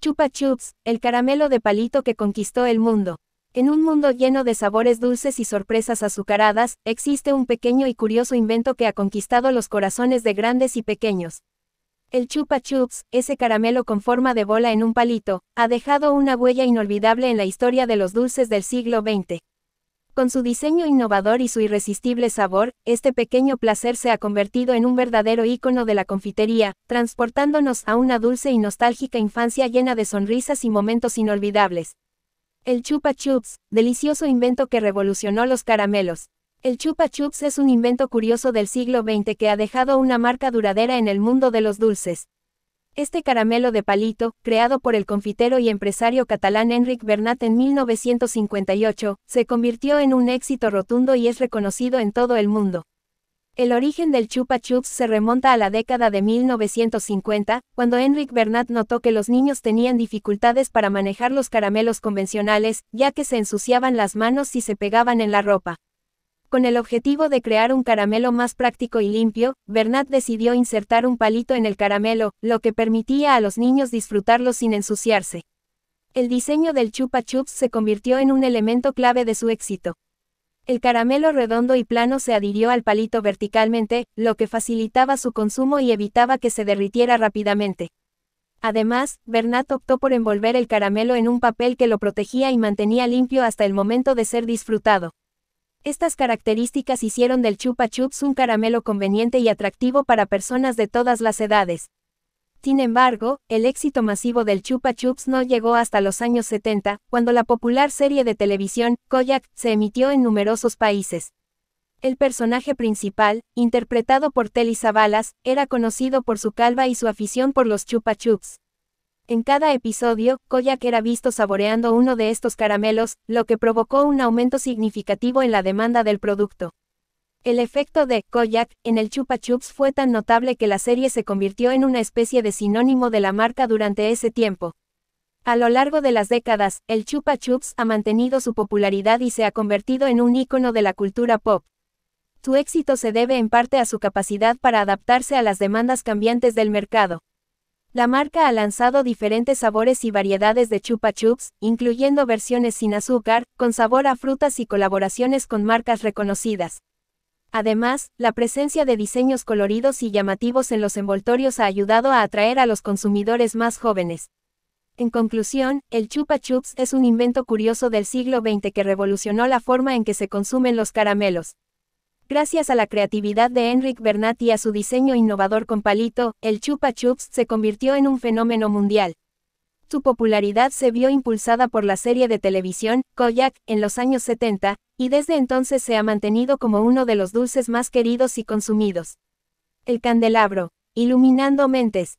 Chupa Chups, el caramelo de palito que conquistó el mundo. En un mundo lleno de sabores dulces y sorpresas azucaradas, existe un pequeño y curioso invento que ha conquistado los corazones de grandes y pequeños. El Chupa Chups, ese caramelo con forma de bola en un palito, ha dejado una huella inolvidable en la historia de los dulces del siglo XX. Con su diseño innovador y su irresistible sabor, este pequeño placer se ha convertido en un verdadero ícono de la confitería, transportándonos a una dulce y nostálgica infancia llena de sonrisas y momentos inolvidables. El Chupa Chups, delicioso invento que revolucionó los caramelos. El Chupa Chups es un invento curioso del siglo XX que ha dejado una marca duradera en el mundo de los dulces. Este caramelo de palito, creado por el confitero y empresario catalán Enric Bernat en 1958, se convirtió en un éxito rotundo y es reconocido en todo el mundo. El origen del Chupa Chups se remonta a la década de 1950, cuando Enric Bernat notó que los niños tenían dificultades para manejar los caramelos convencionales, ya que se ensuciaban las manos y se pegaban en la ropa. Con el objetivo de crear un caramelo más práctico y limpio, Bernat decidió insertar un palito en el caramelo, lo que permitía a los niños disfrutarlo sin ensuciarse. El diseño del chupa chups se convirtió en un elemento clave de su éxito. El caramelo redondo y plano se adhirió al palito verticalmente, lo que facilitaba su consumo y evitaba que se derritiera rápidamente. Además, Bernat optó por envolver el caramelo en un papel que lo protegía y mantenía limpio hasta el momento de ser disfrutado. Estas características hicieron del Chupa Chups un caramelo conveniente y atractivo para personas de todas las edades. Sin embargo, el éxito masivo del Chupa Chups no llegó hasta los años 70, cuando la popular serie de televisión, Koyak, se emitió en numerosos países. El personaje principal, interpretado por Telly Zabalas, era conocido por su calva y su afición por los Chupa Chups. En cada episodio, Koyak era visto saboreando uno de estos caramelos, lo que provocó un aumento significativo en la demanda del producto. El efecto de Koyak en el Chupa Chups fue tan notable que la serie se convirtió en una especie de sinónimo de la marca durante ese tiempo. A lo largo de las décadas, el Chupa Chups ha mantenido su popularidad y se ha convertido en un ícono de la cultura pop. Su éxito se debe en parte a su capacidad para adaptarse a las demandas cambiantes del mercado. La marca ha lanzado diferentes sabores y variedades de chupa chups, incluyendo versiones sin azúcar, con sabor a frutas y colaboraciones con marcas reconocidas. Además, la presencia de diseños coloridos y llamativos en los envoltorios ha ayudado a atraer a los consumidores más jóvenes. En conclusión, el chupa chups es un invento curioso del siglo XX que revolucionó la forma en que se consumen los caramelos. Gracias a la creatividad de Enric Bernat y a su diseño innovador con palito, el Chupa Chups se convirtió en un fenómeno mundial. Su popularidad se vio impulsada por la serie de televisión, Koyak, en los años 70, y desde entonces se ha mantenido como uno de los dulces más queridos y consumidos. El candelabro, iluminando mentes,